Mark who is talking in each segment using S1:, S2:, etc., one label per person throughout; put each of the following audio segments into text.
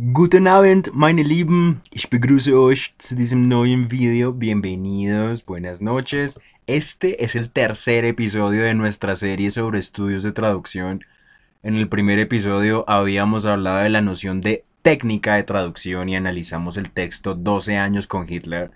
S1: Guten Abend, meine Lieben. Ich begrüße euch zu diesem neuen video. Bienvenidos, buenas noches. Este es el tercer episodio de nuestra serie sobre estudios de traducción. En el primer episodio habíamos hablado de la noción de técnica de traducción y analizamos el texto 12 años con Hitler.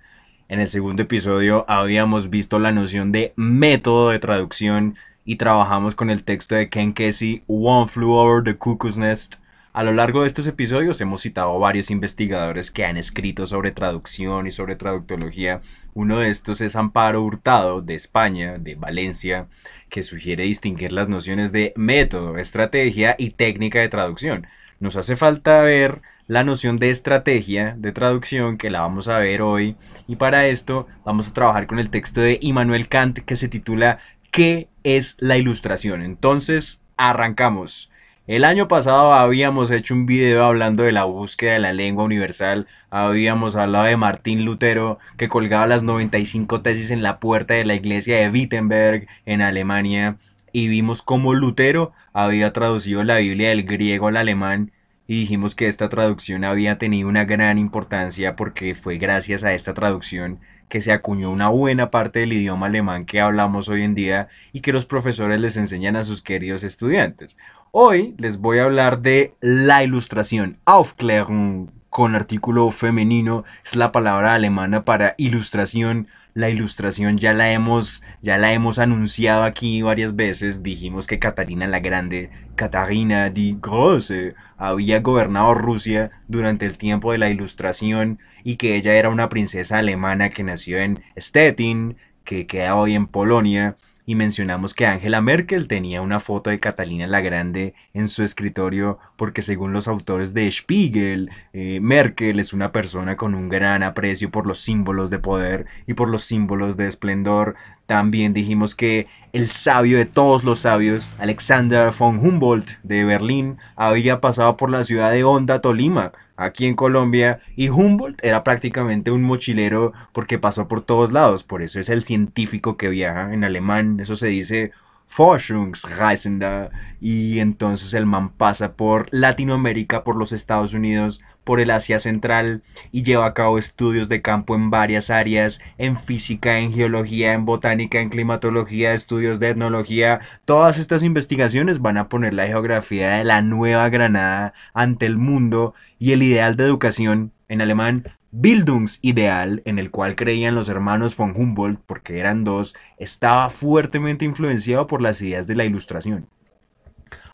S1: En el segundo episodio habíamos visto la noción de método de traducción y trabajamos con el texto de Ken Kesey, One Flew Over the Cuckoo's Nest a lo largo de estos episodios hemos citado varios investigadores que han escrito sobre traducción y sobre traductología. Uno de estos es Amparo Hurtado, de España, de Valencia, que sugiere distinguir las nociones de método, estrategia y técnica de traducción. Nos hace falta ver la noción de estrategia de traducción que la vamos a ver hoy y para esto vamos a trabajar con el texto de Immanuel Kant que se titula ¿Qué es la ilustración? Entonces, arrancamos. El año pasado habíamos hecho un video hablando de la búsqueda de la lengua universal, habíamos hablado de Martín Lutero que colgaba las 95 tesis en la puerta de la iglesia de Wittenberg en Alemania y vimos cómo Lutero había traducido la Biblia del griego al alemán y dijimos que esta traducción había tenido una gran importancia porque fue gracias a esta traducción que se acuñó una buena parte del idioma alemán que hablamos hoy en día y que los profesores les enseñan a sus queridos estudiantes. Hoy les voy a hablar de la ilustración. Aufklärung con artículo femenino es la palabra alemana para ilustración. La ilustración ya la hemos ya la hemos anunciado aquí varias veces. Dijimos que Catarina la Grande, Catarina di Große, había gobernado Rusia durante el tiempo de la Ilustración y que ella era una princesa alemana que nació en Stettin, que queda hoy en Polonia y mencionamos que Angela Merkel tenía una foto de Catalina la Grande en su escritorio porque según los autores de Spiegel, eh, Merkel es una persona con un gran aprecio por los símbolos de poder y por los símbolos de esplendor. También dijimos que el sabio de todos los sabios, Alexander von Humboldt de Berlín, había pasado por la ciudad de Honda, Tolima, aquí en Colombia y Humboldt era prácticamente un mochilero porque pasó por todos lados, por eso es el científico que viaja en alemán, eso se dice Forschungsreisender y entonces el man pasa por Latinoamérica, por los Estados Unidos, por el Asia Central y lleva a cabo estudios de campo en varias áreas, en física, en geología, en botánica, en climatología, estudios de etnología. Todas estas investigaciones van a poner la geografía de la Nueva Granada ante el mundo y el ideal de educación en alemán Bildungsideal, en el cual creían los hermanos von Humboldt, porque eran dos, estaba fuertemente influenciado por las ideas de la Ilustración.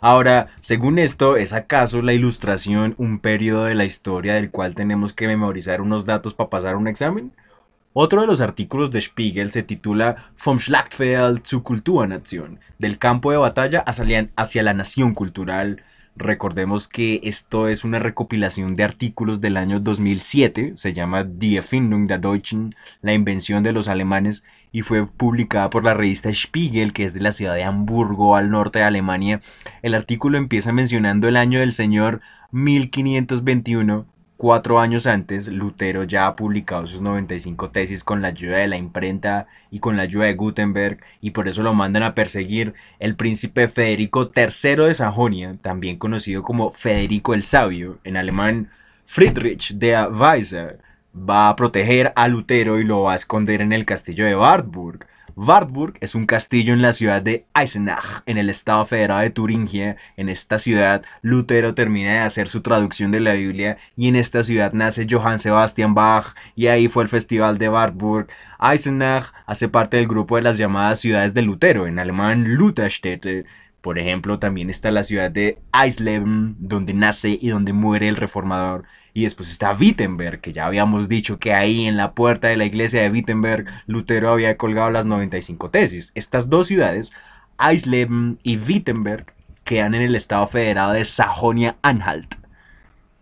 S1: Ahora, según esto, ¿es acaso la ilustración un periodo de la historia del cual tenemos que memorizar unos datos para pasar un examen? Otro de los artículos de Spiegel se titula Vom Schlachtfeld zu Kulturnation, del campo de batalla hacia la nación cultural. Recordemos que esto es una recopilación de artículos del año 2007, se llama Die Erfindung der Deutschen, la invención de los alemanes, y fue publicada por la revista Spiegel, que es de la ciudad de Hamburgo, al norte de Alemania. El artículo empieza mencionando el año del Señor 1521. Cuatro años antes, Lutero ya ha publicado sus 95 tesis con la ayuda de la imprenta y con la ayuda de Gutenberg, y por eso lo mandan a perseguir. El príncipe Federico III de Sajonia, también conocido como Federico el Sabio, en alemán Friedrich der Weiser va a proteger a Lutero y lo va a esconder en el castillo de Wartburg. Wartburg es un castillo en la ciudad de Eisenach, en el estado federal de Turingia. En esta ciudad, Lutero termina de hacer su traducción de la Biblia y en esta ciudad nace Johann Sebastian Bach y ahí fue el festival de Wartburg. Eisenach hace parte del grupo de las llamadas ciudades de Lutero, en alemán Lutherstädte. Por ejemplo, también está la ciudad de Eisleben, donde nace y donde muere el reformador. Y después está Wittenberg, que ya habíamos dicho que ahí en la puerta de la iglesia de Wittenberg Lutero había colgado las 95 tesis. Estas dos ciudades, Eisleben y Wittenberg, quedan en el Estado Federado de Sajonia-Anhalt.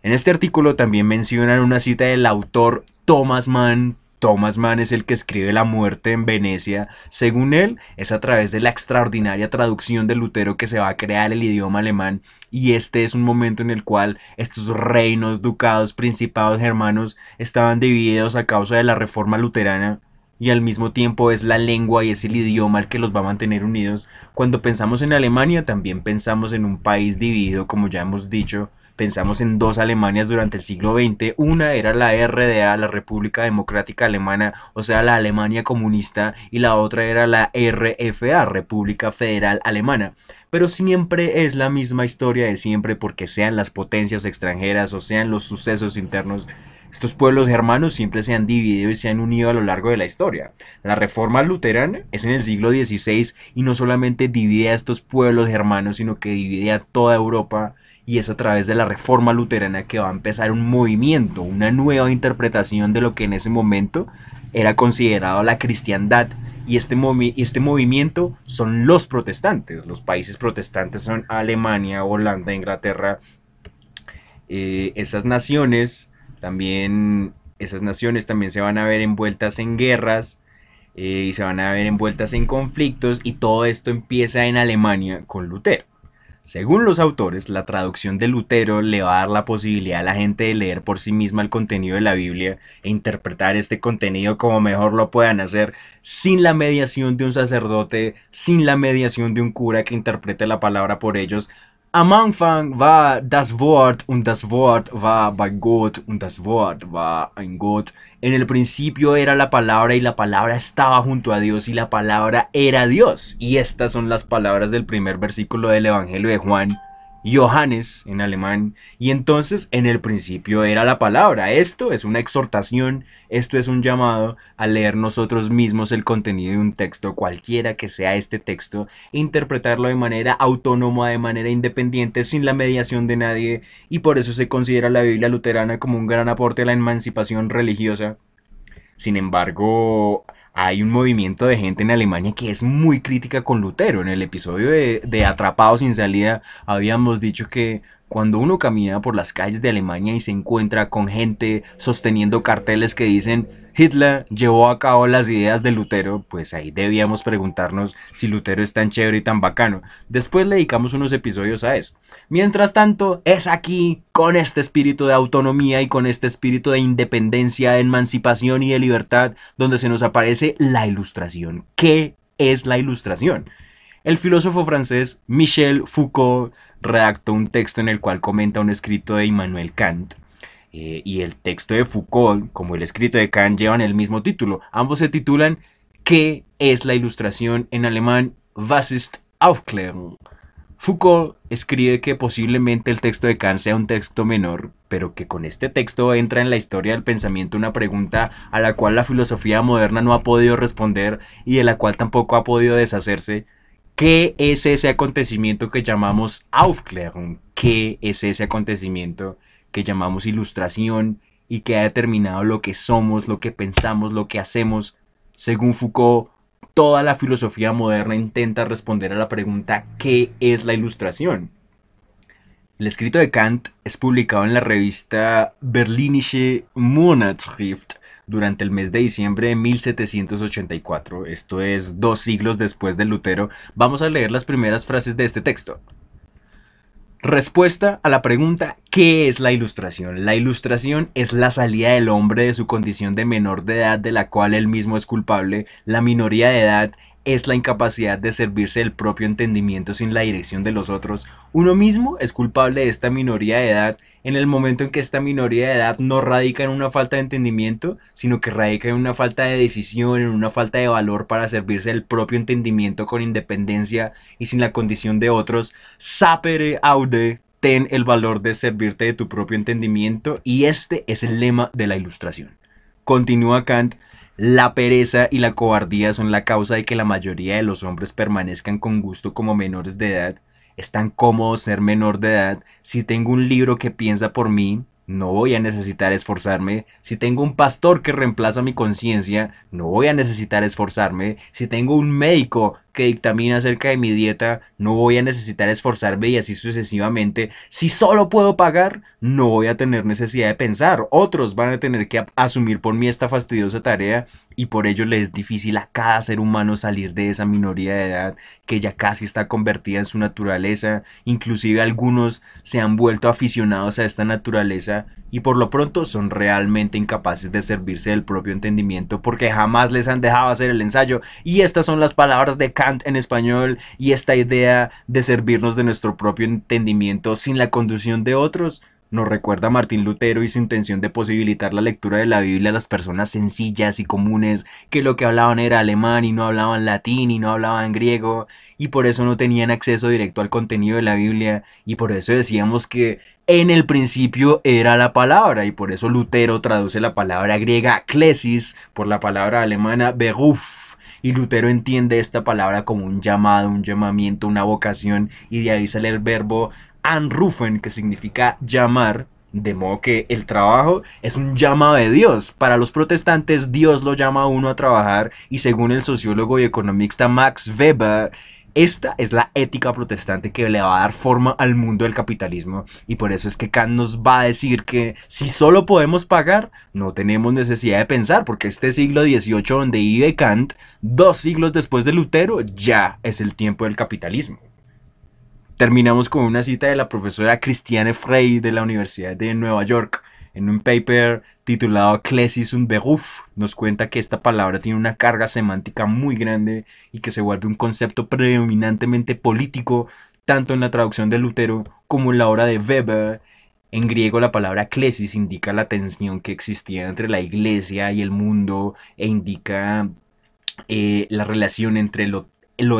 S1: En este artículo también mencionan una cita del autor Thomas Mann Thomas Mann es el que escribe La muerte en Venecia, según él, es a través de la extraordinaria traducción de Lutero que se va a crear el idioma alemán y este es un momento en el cual estos reinos, ducados, principados germanos estaban divididos a causa de la reforma luterana y al mismo tiempo es la lengua y es el idioma el que los va a mantener unidos. Cuando pensamos en Alemania también pensamos en un país dividido, como ya hemos dicho, Pensamos en dos Alemanias durante el siglo XX. Una era la RDA, la República Democrática Alemana, o sea, la Alemania comunista, y la otra era la RFA, República Federal Alemana pero siempre es la misma historia de siempre porque sean las potencias extranjeras o sean los sucesos internos, estos pueblos germanos siempre se han dividido y se han unido a lo largo de la historia. La reforma luterana es en el siglo XVI y no solamente divide a estos pueblos germanos, sino que divide a toda Europa y es a través de la reforma luterana que va a empezar un movimiento, una nueva interpretación de lo que en ese momento era considerado la cristiandad y este, este movimiento son los protestantes, los países protestantes son Alemania, Holanda, Inglaterra, eh, esas naciones también esas naciones también se van a ver envueltas en guerras eh, y se van a ver envueltas en conflictos y todo esto empieza en Alemania con Lutero. Según los autores, la traducción de Lutero le va a dar la posibilidad a la gente de leer por sí misma el contenido de la Biblia e interpretar este contenido como mejor lo puedan hacer sin la mediación de un sacerdote, sin la mediación de un cura que interprete la palabra por ellos, Amangfang, das Wort und das Wort war bei Gott und das Wort war en Gott. En el principio era la palabra y la palabra estaba junto a Dios y la palabra era Dios. Y estas son las palabras del primer versículo del Evangelio de Juan Johannes en alemán. Y entonces en el principio era la palabra. Esto es una exhortación, esto es un llamado a leer nosotros mismos el contenido de un texto, cualquiera que sea este texto, e interpretarlo de manera autónoma, de manera independiente, sin la mediación de nadie. Y por eso se considera la Biblia luterana como un gran aporte a la emancipación religiosa. Sin embargo, hay un movimiento de gente en Alemania que es muy crítica con Lutero. En el episodio de, de Atrapado sin salida habíamos dicho que cuando uno camina por las calles de Alemania y se encuentra con gente sosteniendo carteles que dicen Hitler llevó a cabo las ideas de Lutero, pues ahí debíamos preguntarnos si Lutero es tan chévere y tan bacano. Después le dedicamos unos episodios a eso. Mientras tanto, es aquí, con este espíritu de autonomía y con este espíritu de independencia, de emancipación y de libertad, donde se nos aparece la ilustración. ¿Qué es la ilustración? El filósofo francés Michel Foucault redactó un texto en el cual comenta un escrito de Immanuel Kant. Eh, y el texto de Foucault, como el escrito de Kant, llevan el mismo título. Ambos se titulan ¿Qué es la ilustración en alemán? Was ist Aufklärung? Foucault escribe que posiblemente el texto de Kant sea un texto menor, pero que con este texto entra en la historia del pensamiento una pregunta a la cual la filosofía moderna no ha podido responder y de la cual tampoco ha podido deshacerse, ¿Qué es ese acontecimiento que llamamos Aufklärung? ¿Qué es ese acontecimiento que llamamos ilustración y que ha determinado lo que somos, lo que pensamos, lo que hacemos? Según Foucault, toda la filosofía moderna intenta responder a la pregunta ¿qué es la ilustración? El escrito de Kant es publicado en la revista Berlinische Monatschrift durante el mes de diciembre de 1784, esto es dos siglos después de Lutero, vamos a leer las primeras frases de este texto. Respuesta a la pregunta ¿qué es la ilustración? La ilustración es la salida del hombre de su condición de menor de edad de la cual él mismo es culpable, la minoría de edad es la incapacidad de servirse del propio entendimiento sin la dirección de los otros. Uno mismo es culpable de esta minoría de edad en el momento en que esta minoría de edad no radica en una falta de entendimiento, sino que radica en una falta de decisión, en una falta de valor para servirse del propio entendimiento con independencia y sin la condición de otros. Sapere aude, ten el valor de servirte de tu propio entendimiento y este es el lema de la ilustración. Continúa Kant la pereza y la cobardía son la causa de que la mayoría de los hombres permanezcan con gusto como menores de edad es tan cómodo ser menor de edad. Si tengo un libro que piensa por mí, no voy a necesitar esforzarme. Si tengo un pastor que reemplaza mi conciencia, no voy a necesitar esforzarme. Si tengo un médico que dictamina acerca de mi dieta, no voy a necesitar esforzarme y así sucesivamente. Si solo puedo pagar, no voy a tener necesidad de pensar. Otros van a tener que asumir por mí esta fastidiosa tarea y por ello le es difícil a cada ser humano salir de esa minoría de edad que ya casi está convertida en su naturaleza. Inclusive algunos se han vuelto aficionados a esta naturaleza y por lo pronto son realmente incapaces de servirse del propio entendimiento porque jamás les han dejado hacer el ensayo. Y estas son las palabras de Kant en español y esta idea de servirnos de nuestro propio entendimiento sin la conducción de otros. Nos recuerda a Martín Lutero y su intención de posibilitar la lectura de la Biblia a las personas sencillas y comunes, que lo que hablaban era alemán y no hablaban latín y no hablaban griego, y por eso no tenían acceso directo al contenido de la Biblia, y por eso decíamos que en el principio era la palabra y por eso Lutero traduce la palabra griega klesis por la palabra alemana beruf y Lutero entiende esta palabra como un llamado, un llamamiento, una vocación y de ahí sale el verbo anrufen que significa llamar. De modo que el trabajo es un llamado de Dios. Para los protestantes Dios lo llama a uno a trabajar y según el sociólogo y economista Max Weber, esta es la ética protestante que le va a dar forma al mundo del capitalismo y por eso es que Kant nos va a decir que si solo podemos pagar, no tenemos necesidad de pensar, porque este siglo XVIII donde vive Kant, dos siglos después de Lutero, ya es el tiempo del capitalismo. Terminamos con una cita de la profesora Christiane Frey de la Universidad de Nueva York en un paper titulado Clesis un Beruf, nos cuenta que esta palabra tiene una carga semántica muy grande y que se vuelve un concepto predominantemente político, tanto en la traducción de Lutero como en la obra de Weber. En griego la palabra clesis indica la tensión que existía entre la iglesia y el mundo e indica eh, la relación entre lo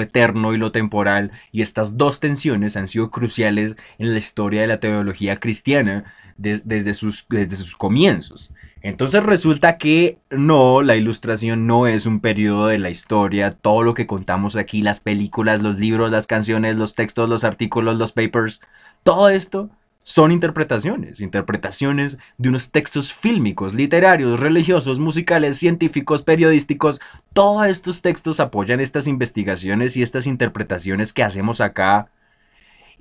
S1: eterno y lo temporal, y estas dos tensiones han sido cruciales en la historia de la teología cristiana, desde, sus, desde sus comienzos. Entonces resulta que no, la ilustración no es un periodo de la historia, todo lo que contamos aquí, las películas, los libros, las canciones, los textos, los artículos, los papers, todo esto son interpretaciones, interpretaciones de unos textos fílmicos, literarios, religiosos, musicales, científicos, periodísticos. Todos estos textos apoyan estas investigaciones y estas interpretaciones que hacemos acá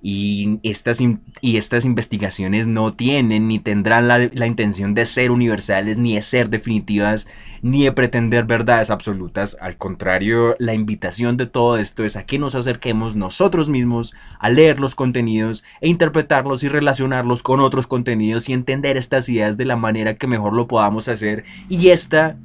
S1: y estas, y estas investigaciones no tienen ni tendrán la, intención de ser universales, ni de ser definitivas, ni de pretender verdades absolutas. Al contrario, la invitación de todo esto es a que nos acerquemos nosotros mismos a leer los contenidos e interpretarlos y relacionarlos con otros contenidos y entender estas ideas de la manera que mejor lo podamos hacer. Y esta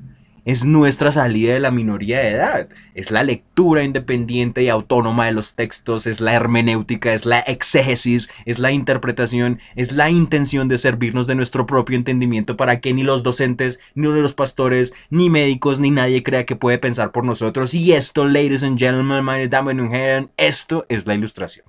S1: es nuestra salida de la minoría de edad, es la lectura independiente y autónoma de los textos, es la hermenéutica, es la exégesis, es la interpretación, es la intención de servirnos de nuestro propio entendimiento para que ni los docentes, ni los pastores, ni médicos, ni nadie crea que puede pensar por nosotros. Y esto, ladies and gentlemen, my Damen y Herren, esto es la ilustración.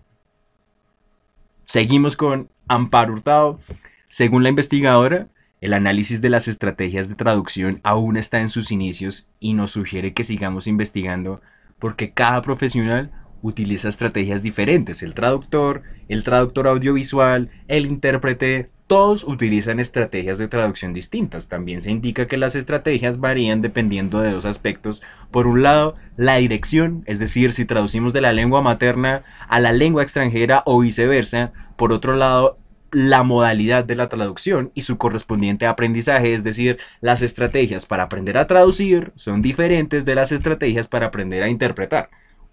S1: Seguimos con Amparo Hurtado. Según la investigadora, el análisis de las estrategias de traducción aún está en sus inicios y nos sugiere que sigamos investigando porque cada profesional utiliza estrategias diferentes. El traductor, el traductor audiovisual, el intérprete, todos utilizan estrategias de traducción distintas. También se indica que las estrategias varían dependiendo de dos aspectos. Por un lado, la dirección, es decir, si traducimos de la lengua materna a la lengua extranjera o viceversa. Por otro lado, la modalidad de la traducción y su correspondiente aprendizaje, es decir, las estrategias para aprender a traducir son diferentes de las estrategias para aprender a interpretar.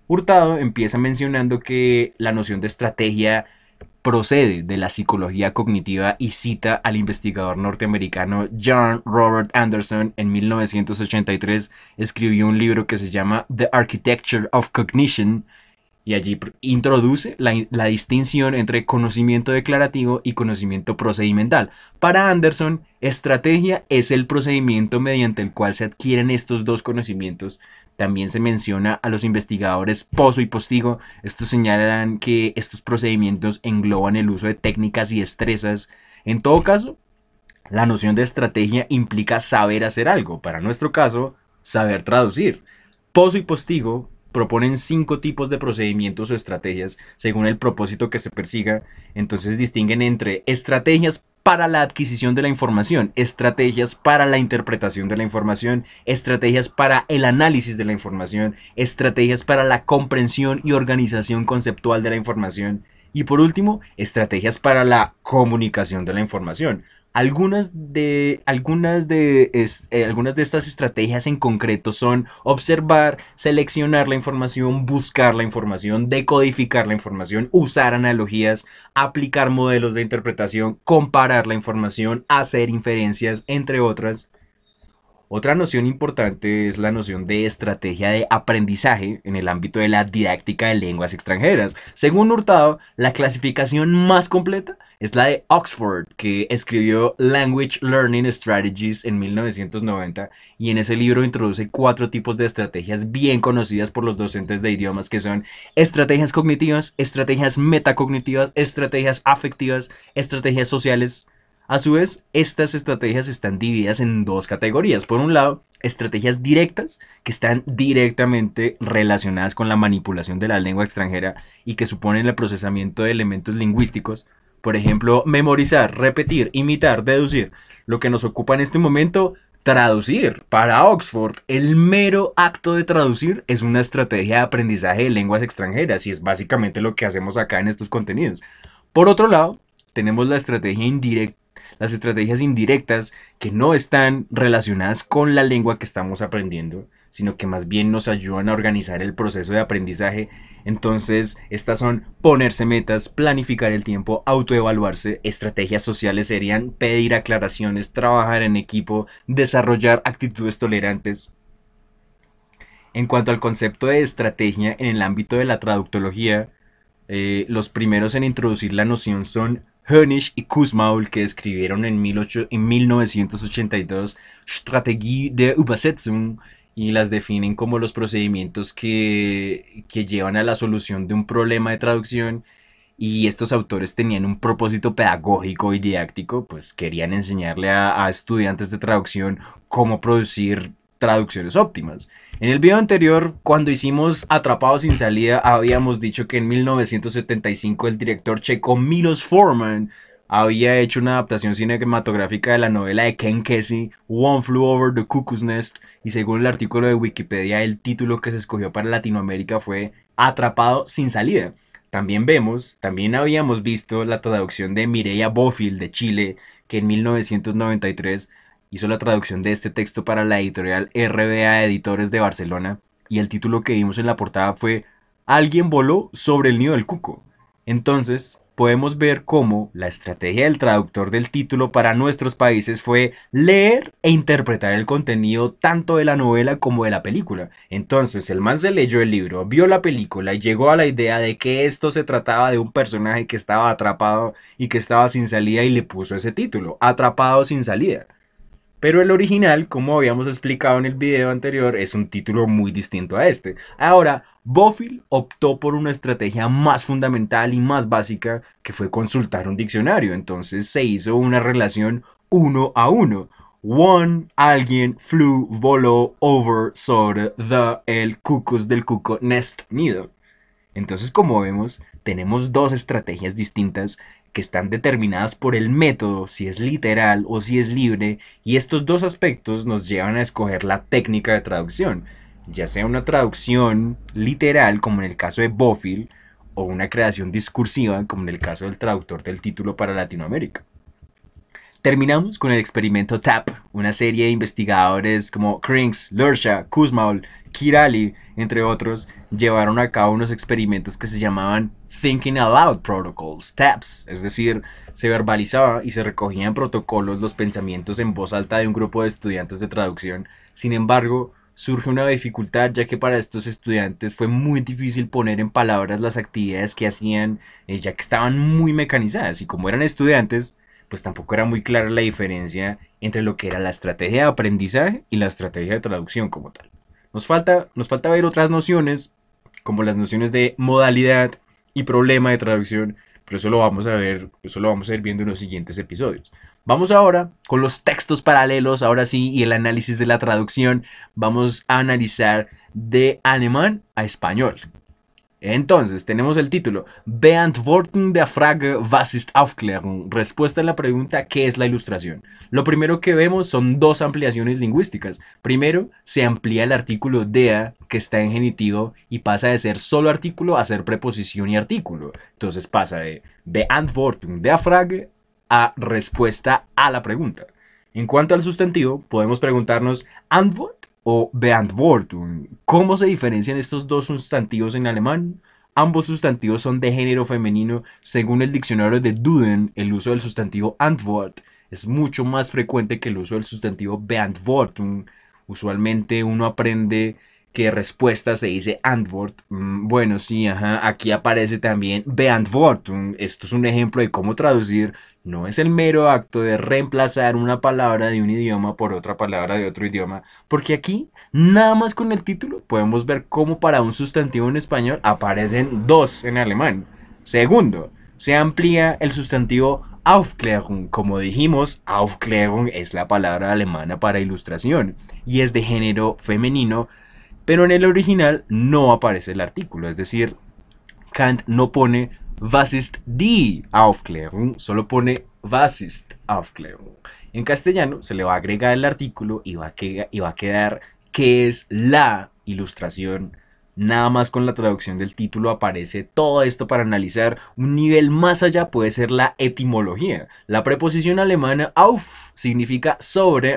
S1: Hurtado empieza mencionando que la noción de estrategia procede de la psicología cognitiva y cita al investigador norteamericano John Robert Anderson en 1983 escribió un libro que se llama The Architecture of Cognition y allí introduce la, distinción entre conocimiento declarativo y conocimiento procedimental. Para Anderson, estrategia es el procedimiento mediante el cual se adquieren estos dos conocimientos. También se menciona a los investigadores Pozo y Postigo. Estos señalan que estos procedimientos engloban el uso de técnicas y destrezas. En todo caso, la noción de estrategia implica saber hacer algo. Para nuestro caso, saber traducir. Pozo y Postigo proponen cinco tipos de procedimientos o estrategias según el propósito que se persiga. Entonces distinguen entre estrategias para la adquisición de la información, estrategias para la interpretación de la información, estrategias para el análisis de la información, estrategias para la comprensión y organización conceptual de la información. Y por último, estrategias para la comunicación de la información. Algunas de, algunas de, eh, algunas de estas estrategias en concreto son observar, seleccionar la información, buscar la información, decodificar la información, usar analogías, aplicar modelos de interpretación, comparar la información, hacer inferencias, entre otras. Otra noción importante es la noción de estrategia de aprendizaje en el ámbito de la didáctica de lenguas extranjeras. Según Hurtado, la clasificación más completa es la de Oxford, que escribió Language Learning Strategies en 1990 y en ese libro introduce cuatro tipos de estrategias bien conocidas por los docentes de idiomas que son estrategias cognitivas, estrategias metacognitivas, estrategias afectivas, estrategias sociales. A su vez, estas estrategias están divididas en dos categorías. Por un lado, estrategias directas que están directamente relacionadas con la manipulación de la lengua extranjera y que suponen el procesamiento de elementos lingüísticos por ejemplo, memorizar, repetir, imitar, deducir. Lo que nos ocupa en este momento, traducir. Para Oxford, el mero acto de traducir es una estrategia de aprendizaje de lenguas extranjeras y es básicamente lo que hacemos acá en estos contenidos. Por otro lado, tenemos la estrategia indirecta las estrategias indirectas que no están relacionadas con la lengua que estamos aprendiendo, sino que más bien nos ayudan a organizar el proceso de aprendizaje. Entonces, estas son ponerse metas, planificar el tiempo, autoevaluarse, estrategias sociales serían pedir aclaraciones, trabajar en equipo, desarrollar actitudes tolerantes. En cuanto al concepto de estrategia en el ámbito de la traductología, eh, los primeros en introducir la noción son Hönig y Kuzmaul que escribieron en, en 1982 Strategie der Übersetzung y las definen como los procedimientos que, llevan a la solución de un problema de traducción y estos autores tenían un propósito pedagógico y didáctico, pues querían enseñarle a, a estudiantes de traducción cómo producir traducciones óptimas. En el video anterior, cuando hicimos Atrapado sin salida, habíamos dicho que en 1975 el director checo Milos Forman había hecho una adaptación cinematográfica de la novela de Ken Kesey, One Flew Over the Cuckoo's Nest, y según el artículo de Wikipedia, el título que se escogió para Latinoamérica fue Atrapado sin salida. También vemos, también habíamos visto la traducción de Mireia Bofill de Chile, que en 1993 hizo la traducción de este texto para la editorial RBA Editores de Barcelona y el título que vimos en la portada fue Alguien voló sobre el nido del cuco. Entonces, podemos ver cómo la estrategia del traductor del título para nuestros países fue leer e interpretar el contenido tanto de la novela como de la película. Entonces, el man se leyó el libro, vio la película y llegó a la idea de que esto se trataba de un personaje que estaba atrapado y que estaba sin salida y le puso ese título, Atrapado sin salida. Pero el original, como habíamos explicado en el video anterior, es un título muy distinto a este. Ahora, Bofill optó por una estrategia más fundamental y más básica, que fue consultar un diccionario. Entonces se hizo una relación uno a uno. One, alguien, flew, voló, over, sobre, the, el, cucos del cuco, nest, nido. Entonces, como vemos, tenemos dos estrategias distintas están determinadas por el método, si es literal o si es libre, y estos dos aspectos nos llevan a escoger la técnica de traducción, ya sea una traducción literal como en el caso de Bofill, o una creación discursiva como en el caso del traductor del título para Latinoamérica. Terminamos con el experimento TAP, una serie de investigadores como Krings, Lersha, Kuzmaul, Kirali, entre otros, llevaron a cabo unos experimentos que se llamaban Thinking Aloud Protocols, TAPs, es decir, se verbalizaba y se recogían protocolos los pensamientos en voz alta de un grupo de estudiantes de traducción. Sin embargo, surge una dificultad ya que para estos estudiantes fue muy difícil poner en palabras las actividades que hacían, eh, ya que estaban muy mecanizadas y como eran estudiantes, pues tampoco era muy clara la diferencia entre lo que era la estrategia de aprendizaje y la estrategia de traducción como tal. Nos falta, nos falta ver otras nociones, como las nociones de modalidad y problema de traducción, pero eso lo vamos a ver, eso lo vamos a ir viendo en los siguientes episodios. Vamos ahora con los textos paralelos, ahora sí, y el análisis de la traducción. Vamos a analizar de alemán a español. Entonces, tenemos el título Beantwortung der Frage Was ist Aufklärung? Respuesta a la pregunta ¿Qué es la ilustración? Lo primero que vemos son dos ampliaciones lingüísticas. Primero, se amplía el artículo dea que está en genitivo y pasa de ser solo artículo a ser preposición y artículo. Entonces pasa de Beantwortung der Frage a respuesta a la pregunta. En cuanto al sustantivo, podemos preguntarnos Antwort o Beantwortung. ¿Cómo se diferencian estos dos sustantivos en alemán? Ambos sustantivos son de género femenino. Según el diccionario de Duden, el uso del sustantivo Antwort es mucho más frecuente que el uso del sustantivo Beantwortung. Usualmente uno aprende que respuesta se dice Antwort. Mm, bueno, sí, Aquí aparece también Beantwortung. Esto es un ejemplo de cómo traducir no es el mero acto de reemplazar una palabra de un idioma por otra palabra de otro idioma, porque aquí, nada más con el título, podemos ver cómo para un sustantivo en español aparecen dos en alemán. Segundo, se amplía el sustantivo Aufklärung. Como dijimos, Aufklärung es la palabra alemana para ilustración y es de género femenino, pero en el original no aparece el artículo, es decir, Kant no pone Was ist die Aufklärung? Solo pone Was ist Aufklärung. En castellano se le va a agregar el artículo y va a, quedar qué es la ilustración Nada más con la traducción del título aparece todo esto para analizar. Un nivel más allá puede ser la etimología. La preposición alemana auf significa sobre,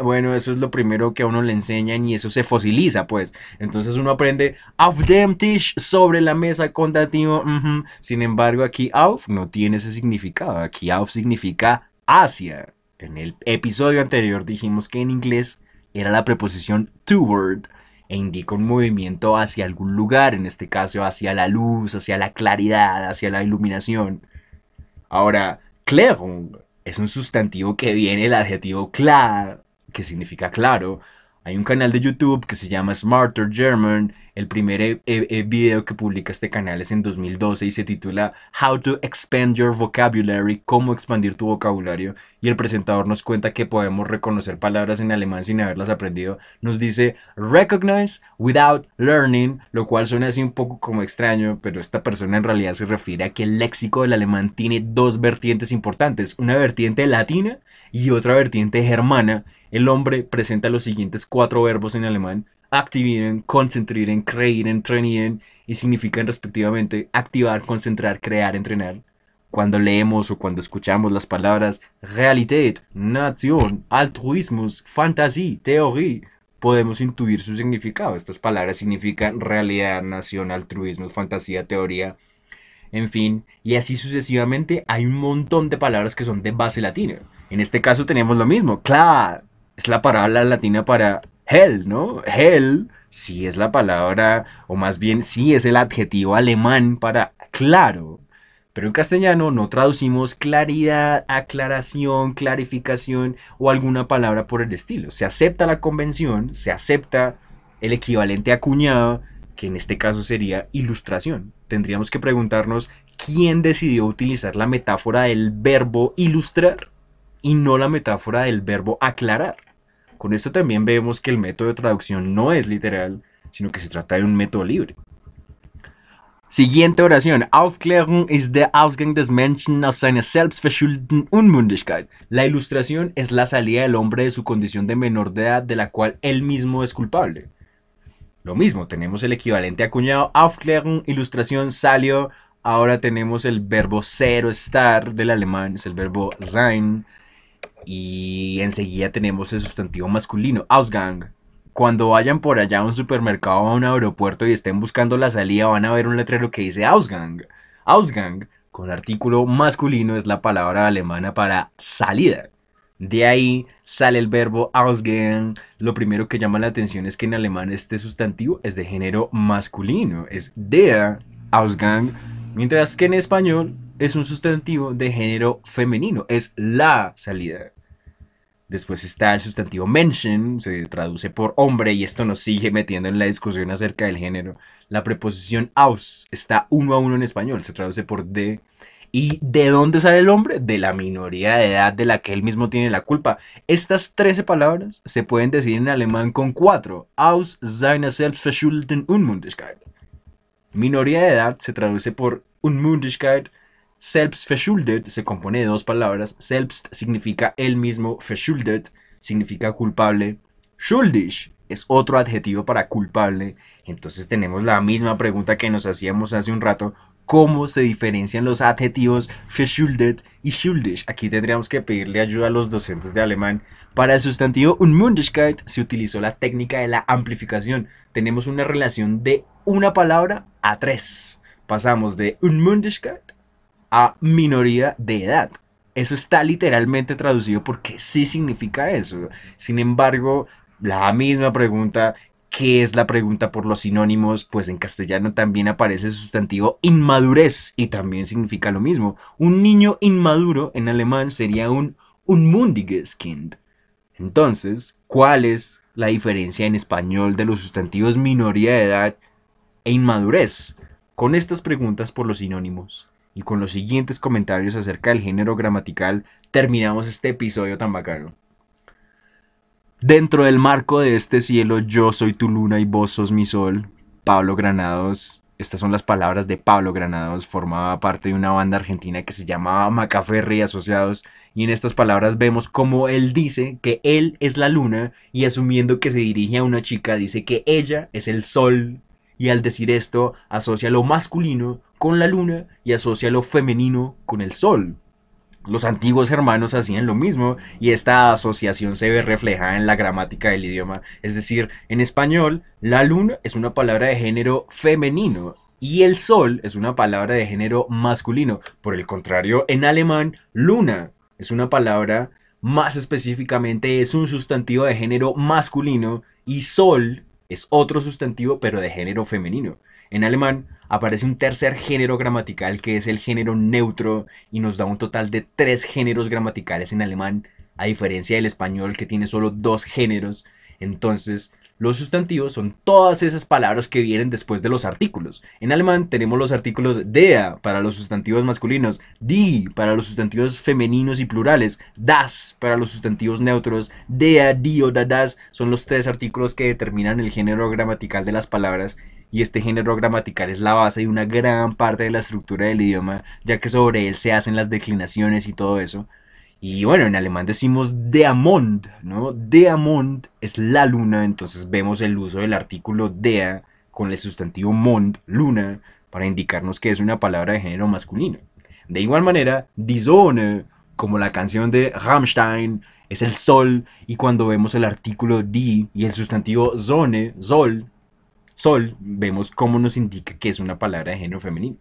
S1: bueno, eso es lo primero que a uno le enseñan y eso se fosiliza, pues. Entonces uno aprende auf dem Tisch, sobre la mesa, con Sin embargo, aquí auf no tiene ese significado. Aquí auf significa hacia. En el episodio anterior dijimos que en inglés era la preposición toward e indica un movimiento hacia algún lugar, en este caso hacia la luz, hacia la claridad, hacia la iluminación. Ahora, clairon es un sustantivo que viene del adjetivo clar, que significa claro, hay un canal de YouTube que se llama Smarter German. El primer e, e, e video que publica este canal es en 2012 y se titula How to Expand Your Vocabulary, cómo expandir tu vocabulario. Y el presentador nos cuenta que podemos reconocer palabras en alemán sin haberlas aprendido. Nos dice recognize without learning, lo cual suena así un poco como extraño, pero esta persona en realidad se refiere a que el léxico del alemán tiene dos vertientes importantes, una vertiente latina y otra vertiente germana el hombre presenta los siguientes cuatro verbos en alemán, activieren, concentrieren, kreieren, trenieren. y significan respectivamente activar, concentrar, crear, entrenar. Cuando leemos o cuando escuchamos las palabras realidad, nación, altruismo, fantasía, teoría, podemos intuir su significado. Estas palabras significan realidad, nación, altruismo, fantasía, teoría, en fin, y así sucesivamente hay un montón de palabras que son de base latina. En este caso tenemos lo mismo, claro, es la palabra latina para hell, ¿no? Hell sí es la palabra, o más bien sí es el adjetivo alemán para claro. Pero en castellano no traducimos claridad, aclaración, clarificación o alguna palabra por el estilo. Se acepta la convención, se acepta el equivalente acuñado, que en este caso sería ilustración. Tendríamos que preguntarnos quién decidió utilizar la metáfora del verbo ilustrar y no la metáfora del verbo aclarar. Con esto también vemos que el método de traducción no es literal, sino que se trata de un método libre. Siguiente oración. Aufklärung ist der Ausgang des Menschen aus seiner selbstverschuldeten Unmündigkeit. La ilustración es la salida del hombre de su condición de menor de edad de la cual él mismo es culpable. Lo mismo, tenemos el equivalente acuñado Aufklärung, ilustración, salió. Ahora tenemos el verbo ser o estar del alemán, es el verbo sein. Y enseguida tenemos el sustantivo masculino, Ausgang. Cuando vayan por allá a un supermercado o a un aeropuerto y estén buscando la salida, van a ver un letrero que dice Ausgang. Ausgang, con artículo masculino, es la palabra alemana para salida. De ahí sale el verbo Ausgang Lo primero que llama la atención es que en alemán este sustantivo es de género masculino, es der Ausgang, mientras que en español es un sustantivo de género femenino, es la salida. Después está el sustantivo menschen, se traduce por hombre y esto nos sigue metiendo en la discusión acerca del género. La preposición aus está uno a uno en español, se traduce por de. ¿Y de dónde sale el hombre? De la minoría de edad de la que él mismo tiene la culpa. Estas 13 palabras se pueden decir en alemán con cuatro. Aus seiner selbstverschuldeten Unmündigkeit. Minoría de edad se traduce por Unmündigkeit Selbstverschuldet se compone de dos palabras. Selbst significa el mismo, verschuldet significa culpable. Schuldig es otro adjetivo para culpable. Entonces tenemos la misma pregunta que nos hacíamos hace un rato. ¿Cómo se diferencian los adjetivos verschuldet y schuldig? Aquí tendríamos que pedirle ayuda a los docentes de alemán. Para el sustantivo Unmündigkeit se utilizó la técnica de la amplificación. Tenemos una relación de una palabra a tres. Pasamos de Unmündigkeit a minoría de edad. Eso está literalmente traducido porque sí significa eso. Sin embargo, la misma pregunta, ¿qué es la pregunta por los sinónimos? Pues en castellano también aparece el sustantivo inmadurez y también significa lo mismo. Un niño inmaduro en alemán sería un unmundiges Kind. Entonces, ¿cuál es la diferencia en español de los sustantivos minoría de edad e inmadurez? Con estas preguntas por los sinónimos y con los siguientes comentarios acerca del género gramatical terminamos este episodio tan bacano. Dentro del marco de este cielo yo soy tu luna y vos sos mi sol, Pablo Granados. Estas son las palabras de Pablo Granados, formaba parte de una banda argentina que se llamaba Macaferri Asociados, y en estas palabras vemos cómo él dice que él es la luna y asumiendo que se dirige a una chica dice que ella es el sol y al decir esto asocia lo masculino con la luna y asocia lo femenino con el sol. Los antiguos hermanos hacían lo mismo y esta asociación se ve reflejada en la gramática del idioma. Es decir, en español, la luna es una palabra de género femenino y el sol es una palabra de género masculino. Por el contrario, en alemán, luna es una palabra más específicamente es un sustantivo de género masculino y sol es otro sustantivo pero de género femenino. En alemán, aparece un tercer género gramatical que es el género neutro y nos da un total de tres géneros gramaticales en alemán, a diferencia del español que tiene solo dos géneros. Entonces, los sustantivos son todas esas palabras que vienen después de los artículos. En alemán tenemos los artículos DEA para los sustantivos masculinos, di para los sustantivos femeninos y plurales, das para los sustantivos neutros, DEA, di o da, das son los tres artículos que determinan el género gramatical de las palabras y este género gramatical es la base de una gran parte de la estructura del idioma, ya que sobre él se hacen las declinaciones y todo eso. Y bueno, en alemán decimos de ¿no? De es la luna, entonces vemos el uso del artículo dea con el sustantivo mond, luna, para indicarnos que es una palabra de género masculino. De igual manera, die Sonne, como la canción de Rammstein, es el sol, y cuando vemos el artículo die y el sustantivo zone, sol, sol, vemos cómo nos indica que es una palabra de género femenino.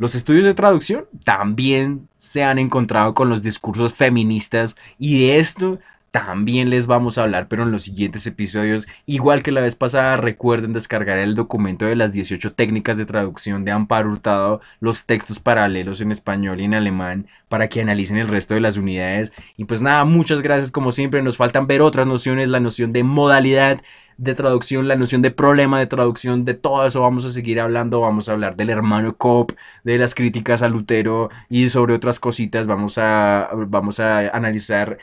S1: Los estudios de traducción también se han encontrado con los discursos feministas y de esto también les vamos a hablar, pero en los siguientes episodios, igual que la vez pasada, recuerden descargar el documento de las 18 técnicas de traducción de Amparo Hurtado, los textos paralelos en español y en alemán, para que analicen el resto de las unidades. Y pues nada, muchas gracias como siempre, nos faltan ver otras nociones, la noción de modalidad, de traducción, la noción de problema de traducción, de todo eso vamos a seguir hablando, vamos a hablar del hermano Cop, de las críticas a Lutero y sobre otras cositas, vamos a, vamos a analizar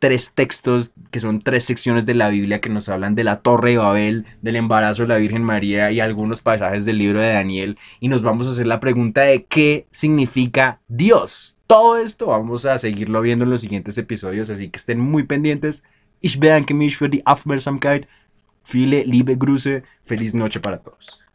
S1: tres textos que son tres secciones de la Biblia que nos hablan de la Torre de Babel, del embarazo de la Virgen María y algunos pasajes del libro de Daniel y nos vamos a hacer la pregunta de qué significa Dios. Todo esto vamos a seguirlo viendo en los siguientes episodios, así que estén muy pendientes. Ich bedanke mich für die Aufmerksamkeit. File, liebe Grüße, feliz noche para todos.